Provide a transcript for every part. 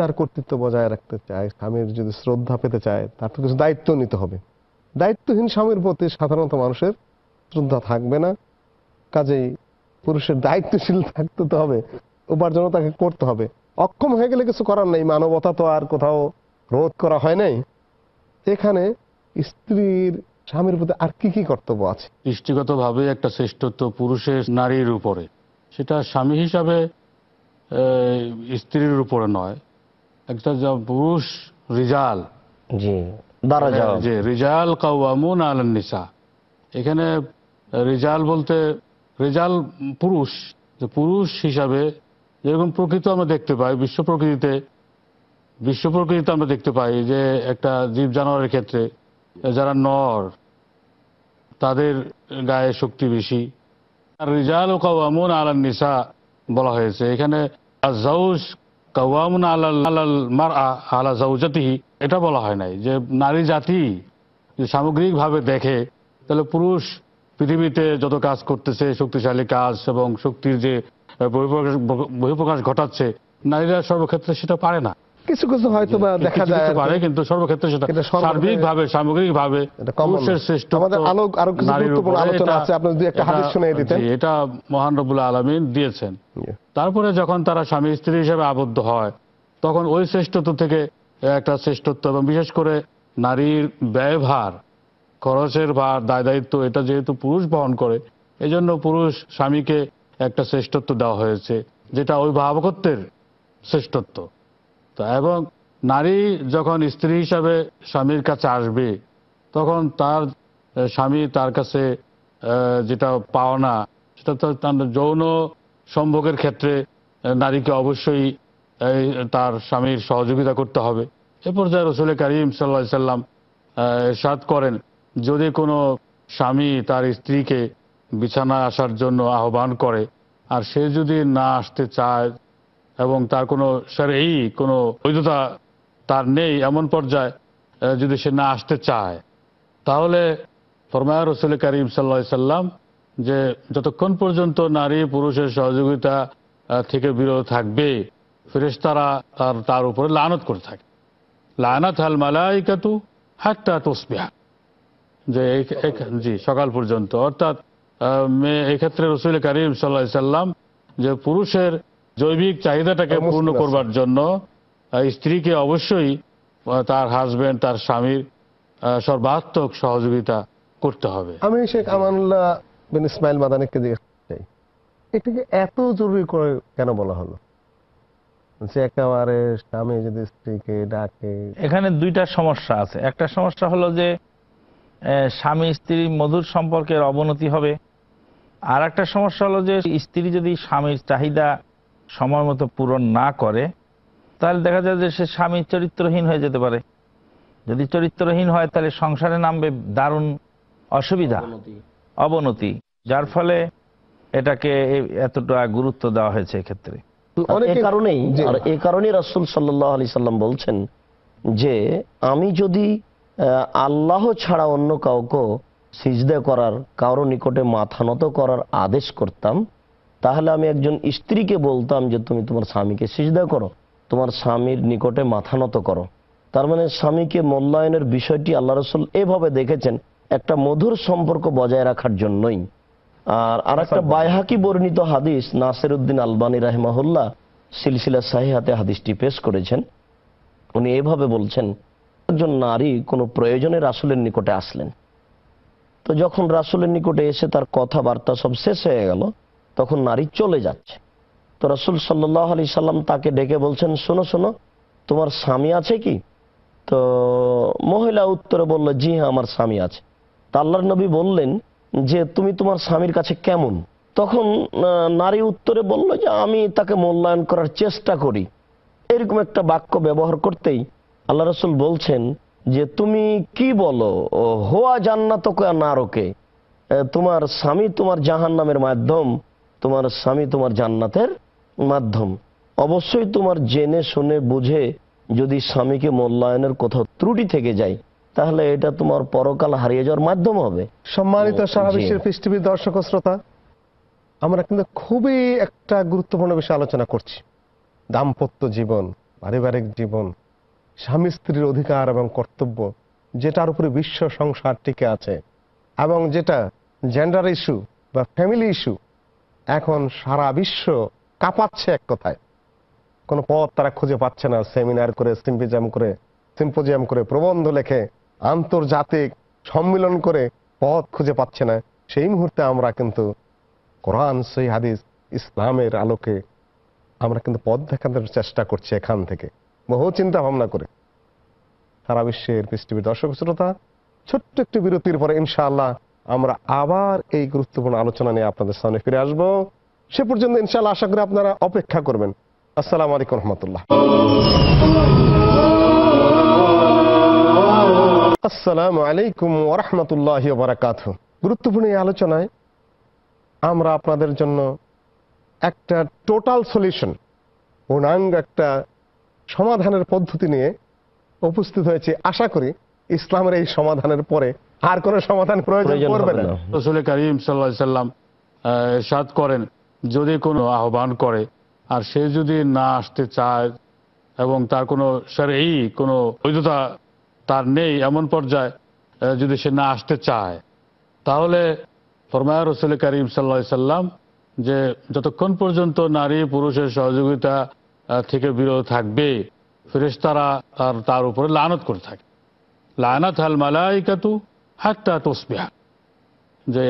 তার কর্তৃত্ব বজায় রাখতে চায় স্বামীর যদি শ্রদ্ধা পেতে চায় তার তো কিছু দায়িত্ব নিতে হবে দায়িত্বহীন স্বামীর প্রতি সাধারণত মানুষের শ্রদ্ধা থাকবে না কাজেই পুরুষের দায়িত্বশীল থাকতে তো হবে উপার্জন তাকে করতে হবে অক্ষম হয়ে গেলে কিছু করার নেই মানবতা তো আর কোথাও রোধ করা হয় নাই এখানে স্ত্রীর স্বামীর প্রতি আর কি কি কর্তব্য আছে সৃষ্টিগত ভাবে একটা শ্রেষ্ঠত্ব পুরুষের নারীর উপরে সেটা স্বামী হিসাবে স্ত্রীর উপরে নয় একটা যা পুরুষ রিজাল জি জি রিজাল আলান নিসা এখানে রিজাল বলতে পুরুষ যে পুরুষ হিসাবে যেরকম আমরা দেখতে পাই বিশ্ব প্রকৃতিতে বিশ্ব প্রকৃতিতে আমরা দেখতে পাই যে একটা জীব জানোয়ারের ক্ষেত্রে যারা নর তাদের গায়ে শক্তি বেশি আর রিজাল ও কাউমন আলান নিসা বলা হয়েছে এখানে কাওয়ামুন আলাল মার আলা এটা বলা হয় নাই যে নারী জাতি সামগ্রিকভাবে দেখে তাহলে পুরুষ পৃথিবীতে যত কাজ করতেছে শক্তিশালী কাজ এবং শক্তির যে বহিঃপ্রকাশ ঘটাচ্ছে নারীরা সর্বক্ষেত্রে সেটা পারে না কিছু কিছু হয়তো বা দেখা যায় পারে কিন্তু সর্বক্ষেত্রে সেটা সার্বিক ভাবে হ্যাঁ। সামগ্রিক ভাবে পুরুষের শ্রেষ্ঠ আমাদের আলো আরো কিছু গুরুত্বপূর্ণ আলোচনা আছে আপনি যদি একটা হাদিস শুনিয়ে দিতেন এটা মহান রব্বুল আলামিন দিয়েছেন তারপরে যখন তারা স্বামী স্ত্রী হিসেবে আবদ্ধ হয় তখন ওই শ্রেষ্ঠত্ব থেকে একটা শ্রেষ্ঠত্ব এবং বিশেষ করে নারীর ব্যয়ভার খরচের ভার দায় দায়িত্ব এটা যেহেতু পুরুষ বহন করে এজন্য পুরুষ স্বামীকে একটা শ্রেষ্ঠত্ব দেওয়া হয়েছে যেটা অভিভাবকত্বের শ্রেষ্ঠত্ব এবং নারী যখন স্ত্রী হিসাবে স্বামীর কাছে আসবে তখন তার স্বামী তার কাছে যেটা পাওনা সেটা তো তার যৌন সম্ভোগের ক্ষেত্রে নারীকে অবশ্যই তার স্বামীর সহযোগিতা করতে হবে এ পর্যায়ে রসুল করিম সাল্লা সাল্লাম সাত করেন যদি কোনো স্বামী তার স্ত্রীকে বিছানায় আসার জন্য আহ্বান করে আর সে যদি না আসতে চায় এবং তার কোনো এই কোনো বৈধতা তার নেই এমন পর্যায়ে যদি সে না আসতে চায় তাহলে ফরমায় রসুল করিম সাল্লা সাল্লাম যে যতক্ষণ পর্যন্ত নারী পুরুষের সহযোগিতা থেকে বিরত থাকবে ফেরেশতারা তার তার উপরে লানত করে থাকে লানত হাল মালাইকাতু হাত্তা তসবিহা যে জি সকাল পর্যন্ত অর্থাৎ মেয়ে এক্ষেত্রে রসুল করিম সাল্লা সাল্লাম যে পুরুষের জৈবিক চাহিদাটাকে পূর্ণ করবার জন্য স্ত্রীকে অবশ্যই তার হাজবেন্ড তার স্বামীর সর্বাত্মক সহযোগিতা করতে হবে আমি শেখ আমানুল্লাহ বিন ইসমাইল মাদানিককে চাই এটাকে এত জরুরি করে কেন বলা হলো একেবারে স্বামী যদি স্ত্রীকে ডাকে এখানে দুইটা সমস্যা আছে একটা সমস্যা হলো যে স্বামী স্ত্রী মধুর সম্পর্কের অবনতি হবে আর একটা সমস্যা হলো যে স্ত্রী যদি স্বামীর চাহিদা সময় মতো পূরণ না করে তাহলে দেখা যায় যে সে স্বামী চরিত্রহীন হয়ে যেতে পারে যদি চরিত্রহীন হয় তাহলে সংসারে নামবে দারুণ অসুবিধা অবনতি যার ফলে এটাকে এতটা গুরুত্ব দেওয়া হয়েছে এক্ষেত্রে কারণেই এ রাসুল সাল্লাহ আলি সাল্লাম বলছেন যে আমি যদি আল্লাহ ছাড়া অন্য কাউকে সিজদে করার কারো নিকটে মাথা নত করার আদেশ করতাম তাহলে আমি একজন স্ত্রীকে বলতাম যে তুমি তোমার স্বামীকে সিজদা করো তোমার স্বামীর নিকটে মাথা নত করো তার মানে স্বামীকে মূল্যায়নের বিষয়টি আল্লাহ রসুল এভাবে দেখেছেন একটা মধুর সম্পর্ক বজায় রাখার জন্যই আর আর একটা বায়হাকি বর্ণিত হাদিস নাসির উদ্দিন আলবানী রাহমাহুল্লাহ সিলসিলা সাহিহাতে হাদিসটি পেশ করেছেন উনি এভাবে বলছেন একজন নারী কোনো প্রয়োজনে রাসুলের নিকটে আসলেন তো যখন রাসুলের নিকটে এসে তার কথাবার্তা সব শেষ হয়ে গেল তখন নারী চলে যাচ্ছে তো রসুল সাল্লাহ আলি সাল্লাম তাকে ডেকে বলছেন শোনো শোনো তোমার স্বামী আছে কি তো মহিলা উত্তরে বলল জি হ্যাঁ আমার স্বামী আছে তা আল্লাহর নবী বললেন যে তুমি তোমার স্বামীর কাছে কেমন তখন নারী উত্তরে বলল যে আমি তাকে মূল্যায়ন করার চেষ্টা করি এরকম একটা বাক্য ব্যবহার করতেই আল্লাহ রসুল বলছেন যে তুমি কি বলো হোয়া জান্নাত নারকে তোমার স্বামী তোমার জাহান নামের মাধ্যম তোমার স্বামী তোমার জান্নাতের মাধ্যম অবশ্যই তোমার জেনে শুনে বুঝে যদি স্বামীকে মূল্যায়নের কোথাও ত্রুটি থেকে যায় তাহলে এটা তোমার পরকাল হারিয়ে যাওয়ার মাধ্যম হবে সম্মানিত পৃথিবীর দর্শক শ্রোতা আমরা কিন্তু খুবই একটা গুরুত্বপূর্ণ বিষয় আলোচনা করছি দাম্পত্য জীবন পারিবারিক জীবন স্বামী স্ত্রীর অধিকার এবং কর্তব্য যেটার উপরে বিশ্ব সংসার টিকে আছে এবং যেটা জেন্ডার ইস্যু বা ফ্যামিলি ইস্যু এখন সারা বিশ্ব কাঁপাচ্ছে এক কথায় কোনো পথ তারা খুঁজে পাচ্ছে না সেমিনার করে সিম্পিজাম করে সিম্পোজিয়াম করে প্রবন্ধ লেখে আন্তর্জাতিক সম্মিলন করে পথ খুঁজে পাচ্ছে না সেই মুহূর্তে আমরা কিন্তু কোরআন সেই হাদিস ইসলামের আলোকে আমরা কিন্তু পথ দেখানোর চেষ্টা করছি এখান থেকে বহু চিন্তা ভাবনা করে সারা বিশ্বের পৃথিবীর দর্শক শ্রোতা ছোট্ট একটি বিরতির পরে ইনশাআল্লাহ আমরা আবার এই গুরুত্বপূর্ণ আলোচনা নিয়ে আপনাদের সামনে ফিরে আসবো সে পর্যন্ত ইনশাল্লাহ আশা করি আপনারা অপেক্ষা করবেন আসসালামু আলাইকুম রহমতুল্লাহ আসসালামু আলাইকুম ওরহমতুল্লাহ বারাকাত গুরুত্বপূর্ণ এই আলোচনায় আমরা আপনাদের জন্য একটা টোটাল সলিউশন পূর্ণাঙ্গ একটা সমাধানের পদ্ধতি নিয়ে উপস্থিত হয়েছে আশা করি ইসলামের এই সমাধানের পরে আর কোন সমাধান প্রয়োজন করবে না রসুল করিম সাল্লাহ সাল্লাম সাদ করেন যদি কোনো আহ্বান করে আর সে যদি না আসতে চায় এবং তার কোনো এই কোনো বৈধতা তার নেই এমন পর্যায়ে যদি সে না আসতে চায় তাহলে ফরমায় রসুল করিম সাল্লাহ সাল্লাম যে যতক্ষণ পর্যন্ত নারী পুরুষের সহযোগিতা থেকে বিরত থাকবে ফিরেস্তারা তার উপরে লানত করে থাকে লায়নাত হাল কাতু হাত্তা তসবিহা যে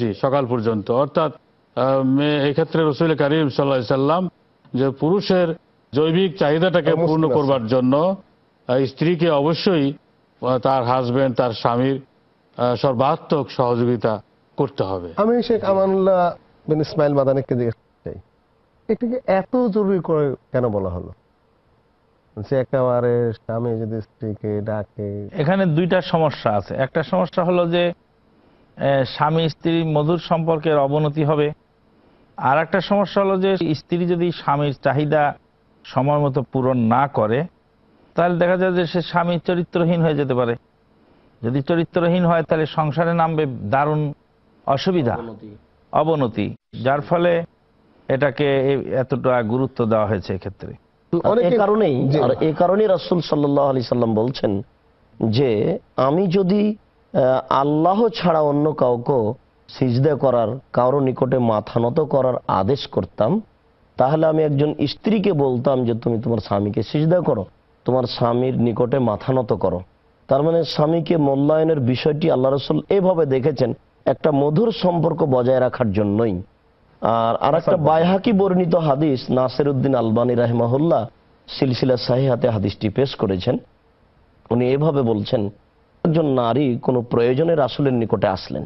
জি সকাল পর্যন্ত অর্থাৎ এক্ষেত্রে রসুল কারিম সাল্লা সাল্লাম যে পুরুষের জৈবিক চাহিদাটাকে পূর্ণ করবার জন্য স্ত্রীকে অবশ্যই তার হাজবেন্ড তার স্বামীর সর্বাত্মক সহযোগিতা করতে হবে আমি শেখ আমানুল্লাহ বিন ইসমাইল মাদানিককে জিজ্ঞেস চাই এটাকে এত জরুরি করে কেন বলা হলো সে একেবারে স্বামী যদি স্ত্রীকে ডাকে এখানে দুইটা সমস্যা আছে একটা সমস্যা হলো যে স্বামী স্ত্রী মধুর সম্পর্কের অবনতি হবে আর একটা সমস্যা হলো যে স্ত্রী যদি স্বামীর চাহিদা সময় মতো পূরণ না করে তাহলে দেখা যায় যে সে স্বামী চরিত্রহীন হয়ে যেতে পারে যদি চরিত্রহীন হয় তাহলে সংসারে নামবে দারুণ অসুবিধা অবনতি যার ফলে এটাকে এতটা গুরুত্ব দেওয়া হয়েছে এক্ষেত্রে কারণেই আর এ কারণেই রাসুল সাল্লাহ আলি সাল্লাম বলছেন যে আমি যদি আল্লাহ ছাড়া অন্য কাউকে করার কারো নিকটে মাথা নত করার আদেশ করতাম তাহলে আমি একজন স্ত্রীকে বলতাম যে তুমি তোমার স্বামীকে সিজদা করো তোমার স্বামীর নিকটে মাথা নত করো তার মানে স্বামীকে মূল্যায়নের বিষয়টি আল্লাহ রসুল এভাবে দেখেছেন একটা মধুর সম্পর্ক বজায় রাখার জন্যই আর আর একটা বাইহাকি বর্ণিত হাদিস নাসির উদ্দিন আলবানী রাহমাহুল্লাহ সিলসিলা সাহিহাতে হাদিসটি পেশ করেছেন উনি এভাবে বলছেন একজন নারী কোনো প্রয়োজনে রাসুলের নিকটে আসলেন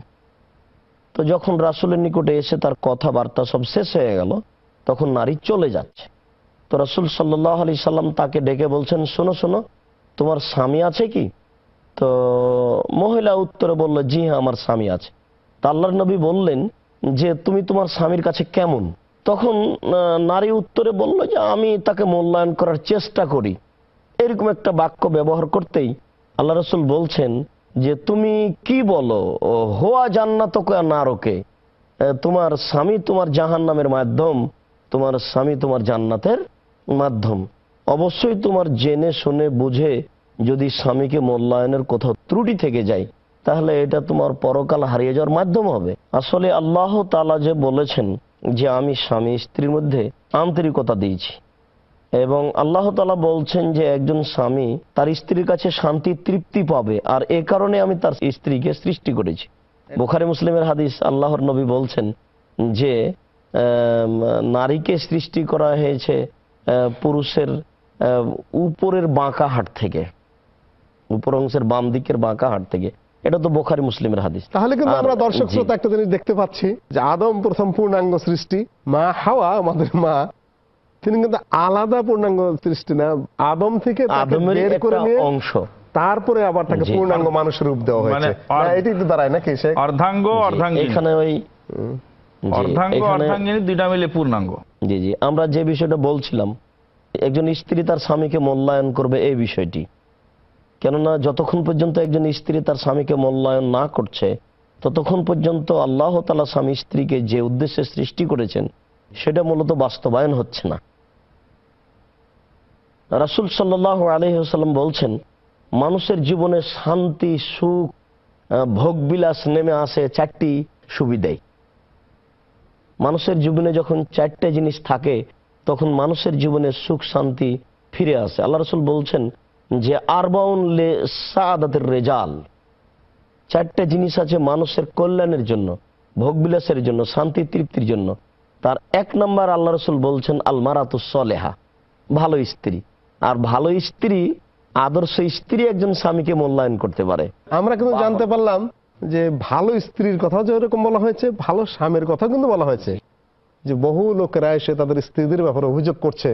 তো যখন রাসুলের নিকটে এসে তার কথাবার্তা সব শেষ হয়ে গেল তখন নারী চলে যাচ্ছে তো রাসুল সাল্লাহ আলি সাল্লাম তাকে ডেকে বলছেন শোনো শোনো তোমার স্বামী আছে কি তো মহিলা উত্তরে বলল জি হ্যাঁ আমার স্বামী আছে তা আল্লাহর নবী বললেন যে তুমি তোমার স্বামীর কাছে কেমন তখন নারী উত্তরে বলল যে আমি তাকে মূল্যায়ন করার চেষ্টা করি এরকম একটা বাক্য ব্যবহার করতেই আল্লাহ রসুল বলছেন যে তুমি কি বলো হোয়া জান্নাত নারকে তোমার স্বামী তোমার জাহান নামের মাধ্যম তোমার স্বামী তোমার জান্নাতের মাধ্যম অবশ্যই তোমার জেনে শুনে বুঝে যদি স্বামীকে মূল্যায়নের কোথাও ত্রুটি থেকে যায় তাহলে এটা তোমার পরকাল হারিয়ে যাওয়ার মাধ্যম হবে আসলে আল্লাহ তালা যে বলেছেন যে আমি স্বামী স্ত্রীর মধ্যে আন্তরিকতা দিয়েছি এবং আল্লাহ তালা বলছেন যে একজন স্বামী তার স্ত্রীর কাছে শান্তি তৃপ্তি পাবে আর এ কারণে আমি তার স্ত্রীকে সৃষ্টি করেছি বোখারি মুসলিমের হাদিস আল্লাহর নবী বলছেন যে নারীকে সৃষ্টি করা হয়েছে পুরুষের উপরের বাঁকা হাট থেকে উপর অংশের বাম দিকের বাঁকা হাট থেকে এটা তো বোখারি মুসলিমের হাদিস তাহলে কিন্তু আমরা দর্শক শ্রোতা একটা জিনিস দেখতে পাচ্ছি যে আদম প্রথম পূর্ণাঙ্গ সৃষ্টি মা হাওয়া আমাদের মা তিনি কিন্তু আলাদা পূর্ণাঙ্গ সৃষ্টি না আদম থেকে বের করে অংশ তারপরে আবার তাকে পূর্ণাঙ্গ মানুষের রূপ দেওয়া মানে হয়েছে এটাই তো দাঁড়ায় নাকি সে অর্ধাঙ্গ অর্ধাঙ্গ এখানে ওই আমরা যে বিষয়টা বলছিলাম একজন স্ত্রী তার স্বামীকে মূল্যায়ন করবে এই বিষয়টি কেননা যতক্ষণ পর্যন্ত একজন স্ত্রী তার স্বামীকে মূল্যায়ন না করছে ততক্ষণ পর্যন্ত আল্লাহ তালা স্বামী স্ত্রীকে যে উদ্দেশ্যে সৃষ্টি করেছেন সেটা মূলত বাস্তবায়ন হচ্ছে না রাসুল সাল্লাহ আলহ্লাম বলছেন মানুষের জীবনে শান্তি সুখ ভোগবিলাস নেমে আসে চারটি সুবিধাই মানুষের জীবনে যখন চারটে জিনিস থাকে তখন মানুষের জীবনে সুখ শান্তি ফিরে আসে আল্লাহ রসুল বলছেন যে আরবাউন লে সাদাতের রেজাল চারটে জিনিস আছে মানুষের কল্যাণের জন্য ভোগবিলাসের জন্য শান্তি তৃপ্তির জন্য তার এক নম্বর আল্লাহ রসুল বলছেন আলমারাতু সলেহা ভালো স্ত্রী আর ভালো স্ত্রী আদর্শ স্ত্রী একজন স্বামীকে মূল্যায়ন করতে পারে আমরা কিন্তু জানতে পারলাম যে ভালো স্ত্রীর কথাও যেরকম বলা হয়েছে ভালো স্বামীর কথা কিন্তু বলা হয়েছে যে বহু লোকেরা এসে তাদের স্ত্রীদের ব্যাপারে অভিযোগ করছে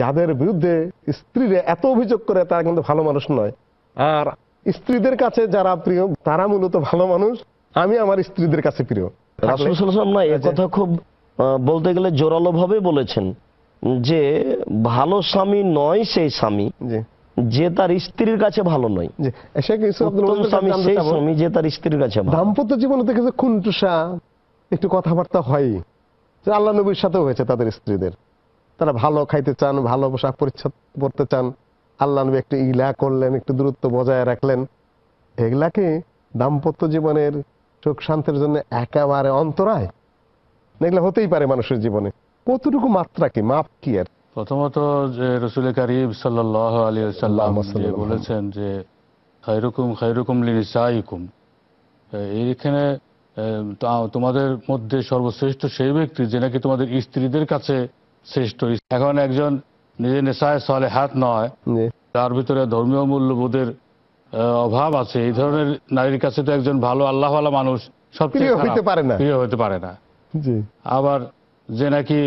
যাদের বিরুদ্ধে স্ত্রীরা এত অভিযোগ করে তারা কিন্তু ভালো মানুষ নয় আর স্ত্রীদের কাছে যারা প্রিয় তারা মূলত ভালো মানুষ আমি আমার স্ত্রীদের কাছে প্রিয় না কথা খুব বলতে গেলে জোরালো ভাবে বলেছেন যে ভালো স্বামী নয় সেই স্বামী যে তার স্ত্রীর কাছে ভালো নয় তার স্ত্রীর কাছে দাম্পত্য জীবনে দেখেছে খুনটুসা একটু কথাবার্তা হয় আল্লাহ নবীর সাথে হয়েছে তাদের স্ত্রীদের তারা ভালো খাইতে চান ভালো পোশাক পরিচ্ছদ পড়তে চান আল্লাহ নবী একটু ইলা করলেন একটু দূরত্ব বজায় রাখলেন এগুলাকে দাম্পত্য জীবনের সুখ শান্তির জন্য একেবারে অন্তরায় এগুলো হতেই পারে মানুষের জীবনে কতটুকু মাত্রা কি মাপ কি আর প্রথমত যে রসুল করিম সাল্লাহ আলী সাল্লাম বলেছেন যে খাইরুকুম খাইরুকুম সাইকুম এইখানে তোমাদের মধ্যে সর্বশ্রেষ্ঠ সেই ব্যক্তি যে নাকি তোমাদের স্ত্রীদের কাছে সৃষ্ট এখন একজন নিজে নেশায় সলে হাত নয় তার ভিতরে ধর্মীয় মূল্যবোধের অভাব আছে এই ধরনের নারীর কাছে তো একজন ভালো আল্লাহওয়ালা মানুষ সবচেয়ে প্রিয় হতে পারে না আবার যে নাকি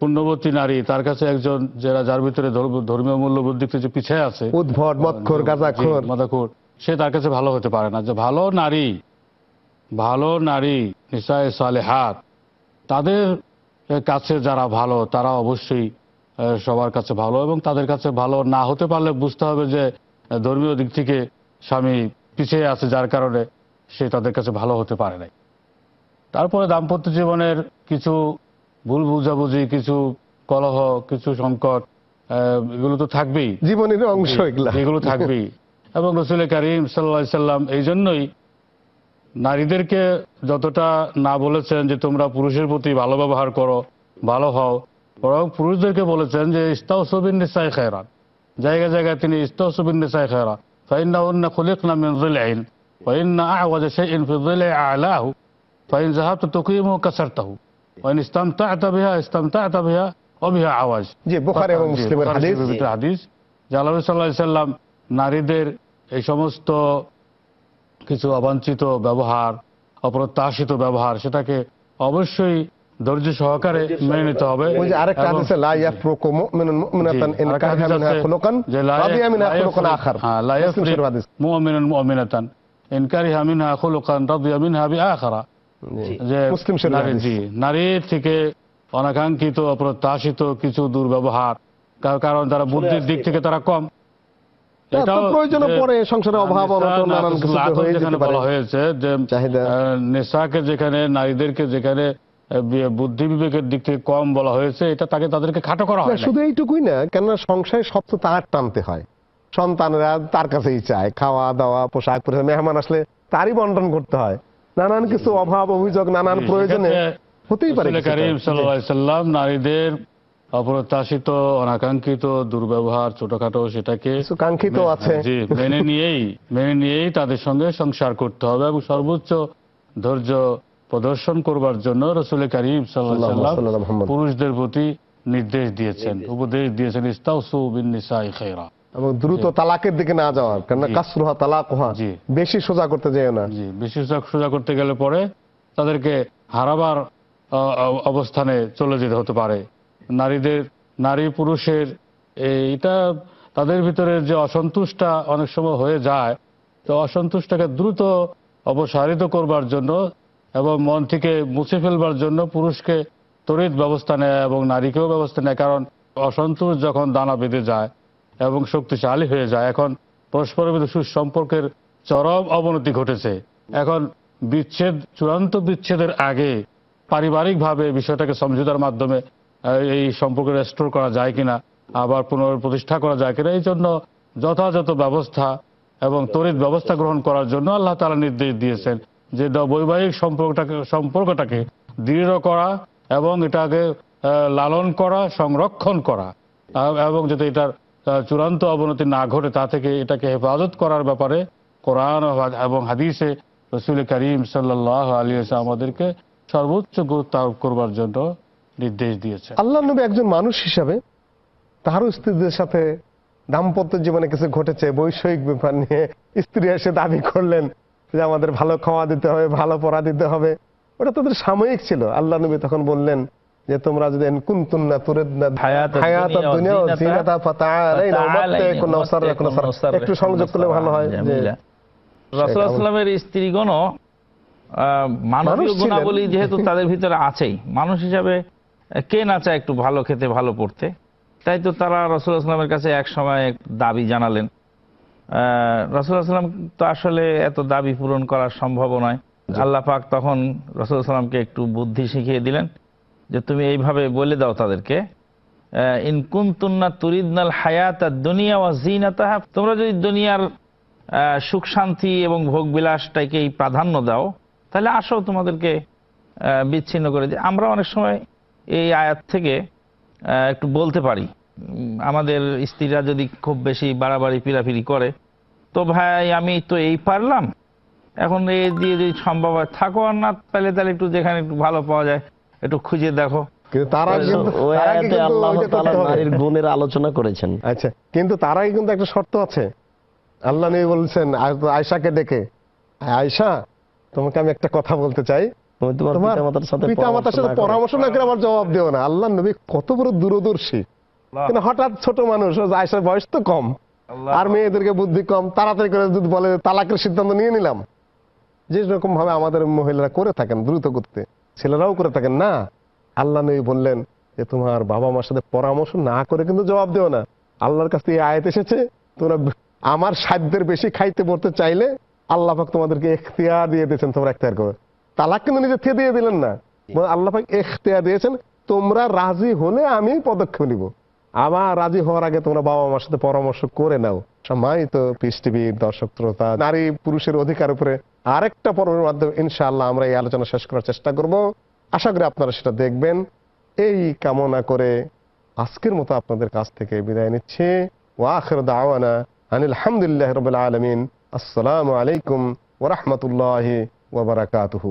পুণ্যবতী নারী তার কাছে একজন যারা যার ভিতরে ধর্মীয় মূল্যবোধ দিক থেকে পিছিয়ে আছে উদ্ভট মৎখর সে তার কাছে ভালো হতে পারে না যে ভালো নারী ভালো নারী নিশায় হাত তাদের কাছে যারা ভালো তারা অবশ্যই সবার কাছে ভালো এবং তাদের কাছে ভালো না হতে পারলে বুঝতে হবে যে ধর্মীয় দিক থেকে স্বামী পিছিয়ে আছে যার কারণে সে তাদের কাছে ভালো হতে পারে নাই তারপরে দাম্পত্য জীবনের কিছু ভুল বুঝাবুঝি কিছু কলহ কিছু সংকট এগুলো তো থাকবেই জীবনের অংশ এগুলো থাকবেই এবং রসুল করিম সাল্লা সাল্লাম এই জন্যই নারীদেরকে যতটা না বলেছেন যে তোমরা পুরুষের প্রতি ভালো ব্যবহার করো ভালো হও বরং পুরুষদেরকে বলেছেন যে ইস্তাউসবিন নিসাই খেরা জায়গায় জায়গায় তিনি ইস্তাউসবিন নিসাই খেরা ফাইন্না খুলিক না মিন আইন ফাইন্না ফাইন ওয়াইন বিহা বিহা অবিহা আওয়াজ জি এবং মুসলিমের হাদিস সাল্লাম নারীদের এই সমস্ত কিছু অবাঞ্ছিত ব্যবহার অপ্রত্যাশিত ব্যবহার সেটাকে অবশ্যই ধৈর্য সহকারে মেনে নিতে হবে হ্যাঁ, থেকে অনাকাঙ্ক্ষিত অপ্রত্যাশিত কিছু দুর্ব্যবহার কারণ তারা বুদ্ধির দিক থেকে তারা কম হ্যাঁ, পরে সংসারে অভাব বলা হয়েছে যে নেশাকে যেখানে নারীদেরকে যেখানে বুদ্ধি বিবেকের দিক থেকে কম বলা হয়েছে এটা তাকে তাদেরকে খাটো করা হয় শুধু এইটুকুই না কেননা সংসারে সব তো তার টানতে হয় সন্তানরা তার কাছেই চায় খাওয়া দাওয়া পোশাক পরিধান মেহমান আসলে তারই বন্টন করতে হয় নানান কিছু অভাব অভিযোগ নানান প্রয়োজনে হতেই পারে নারীদের অপ্রত্যাশিত অনাকাঙ্ক্ষিত দুর্ব্যবহার ছোটখাটো সেটাকে কাঙ্ক্ষিত আছে জি মেনে নিয়েই মেনে নিয়েই তাদের সঙ্গে সংসার করতে হবে এবং সর্বোচ্চ ধৈর্য প্রদর্শন করবার জন্য রসুল করিম সাল্লাম পুরুষদের প্রতি নির্দেশ দিয়েছেন উপদেশ দিয়েছেন খেরা এবং দ্রুত তালাকের দিকে না যাওয়ার কেননা কাসরুহা তালাক জি বেশি সোজা করতে যায় না জি বেশি সোজা করতে গেলে পরে তাদেরকে হারাবার অবস্থানে চলে যেতে হতে পারে নারীদের নারী পুরুষের এটা তাদের ভিতরে যে অসন্তুষ্টটা অনেক সময় হয়ে যায় তো অসন্তুষ্টটাকে দ্রুত অপসারিত করবার জন্য এবং মন থেকে মুছে ফেলবার জন্য পুরুষকে তড়িৎ ব্যবস্থা নেয় এবং নারীকেও ব্যবস্থা নেয় কারণ অসন্তোষ যখন দানা বেঁধে যায় এবং শক্তিশালী হয়ে যায় এখন পরস্পরের মধ্যে সুসম্পর্কের চরম অবনতি ঘটেছে এখন বিচ্ছেদ চূড়ান্ত বিচ্ছেদের আগে পারিবারিকভাবে বিষয়টাকে সমঝোতার মাধ্যমে এই সম্পর্ক রেস্টোর করা যায় কিনা আবার পুনঃপ্রতিষ্ঠা করা যায় কিনা এই জন্য যথাযথ ব্যবস্থা এবং তরিত ব্যবস্থা গ্রহণ করার জন্য আল্লাহ তালা নির্দেশ দিয়েছেন যে বৈবাহিক সম্পর্কটাকে সম্পর্কটাকে দৃঢ় করা এবং এটাকে লালন করা সংরক্ষণ করা এবং যাতে এটার চূড়ান্ত অবনতি না ঘটে তা থেকে এটাকে হেফাজত করার ব্যাপারে কোরআন এবং হাদিসে রসুল করিম সাল্লাহ আলী আমাদেরকে সর্বোচ্চ গুরুত্ব আরোপ করবার জন্য নির্দেশ দিয়েছে আল্লাহ নবী একজন মানুষ হিসাবে তারও স্ত্রীদের সাথে দাম্পত্য জীবনে কিছু ঘটেছে বৈষয়িক ব্যাপার নিয়ে স্ত্রী এসে দাবি করলেন যে আমাদের ভালো খাওয়া দিতে হবে ভালো পড়া দিতে হবে ওটা তাদের সাময়িক ছিল আল্লাহ নবী তখন বললেন যে তোমরা যদি একটু সংযোগ করলে ভালো হয় যে স্ত্রীগণ মানবীয় গুণাবলী যেহেতু তাদের ভিতরে আছেই মানুষ হিসাবে কে না চায় একটু ভালো খেতে ভালো পড়তে তাই তো তারা রসুল আসলামের কাছে এক সময় দাবি জানালেন রসুল আসলাম তো আসলে এত দাবি পূরণ করার সম্ভব নয় আল্লাহ পাক তখন রসুল আসলামকে একটু বুদ্ধি শিখিয়ে দিলেন যে তুমি এইভাবে বলে দাও তাদেরকে ইনকুন্তুন্না তুরিদনাল হায়াত দুনিয়া ওয়া জিনাতাহা তোমরা যদি দুনিয়ার সুখ শান্তি এবং ভোগ বিলাসটাকেই প্রাধান্য দাও তাহলে আসো তোমাদেরকে বিচ্ছিন্ন করে দিই আমরা অনেক সময় এই আয়াত থেকে একটু বলতে পারি আমাদের স্ত্রীরা যদি খুব বেশি বাড়াবাড়ি পিরাপিরি করে তো ভাই আমি তো এই পারলাম এখন এই দিয়ে যদি সম্ভব হয় থাকো আর না তাহলে তাহলে একটু যেখানে একটু ভালো পাওয়া যায় একটু খুঁজে দেখো আলোচনা করেছেন আচ্ছা কিন্তু তারাই কিন্তু একটা শর্ত আছে আল্লাহ নবী বলছেন আয়সাকে ডেকে আয়সা তোমাকে আমি একটা কথা বলতে চাই তালাকের সিদ্ধান্ত নিয়ে নিলাম যে রকম ভাবে আমাদের মহিলারা করে থাকেন দ্রুত করতে ছেলেরাও করে থাকেন না আল্লাহ নবী বললেন যে তোমার বাবা মার সাথে পরামর্শ না করে কিন্তু জবাব দেও না আল্লাহর কাছ থেকে আয়াত এসেছে তোমরা আমার সাধ্যের বেশি খাইতে পড়তে চাইলে আল্লাহ তোমাদেরকে এখতিয়ার দিয়ে দিয়েছেন তোমরা এখতিয়ার করে তালাক কিন্তু নিজে থেকে দিয়ে দিলেন না আল্লাহ এখতেয়া দিয়েছেন তোমরা রাজি হলে আমি পদক্ষেপ নিব আমার রাজি হওয়ার আগে তোমরা বাবা মার সাথে পরামর্শ করে নাও সময় তো টিভির দর্শক শ্রোতা নারী পুরুষের অধিকার উপরে আরেকটা পর্বের মাধ্যমে ইনশাআল্লাহ আমরা এই আলোচনা শেষ করার চেষ্টা করব আশা করি আপনারা সেটা দেখবেন এই কামনা করে আজকের মতো আপনাদের কাছ থেকে বিদায় নিচ্ছে ওয়াখর দাওয়ানা আনিল হামদুলিল্লাহ রবিল আলমিন আসসালামু আলাইকুম ওরহমতুল্লাহ ওবরাকাতহু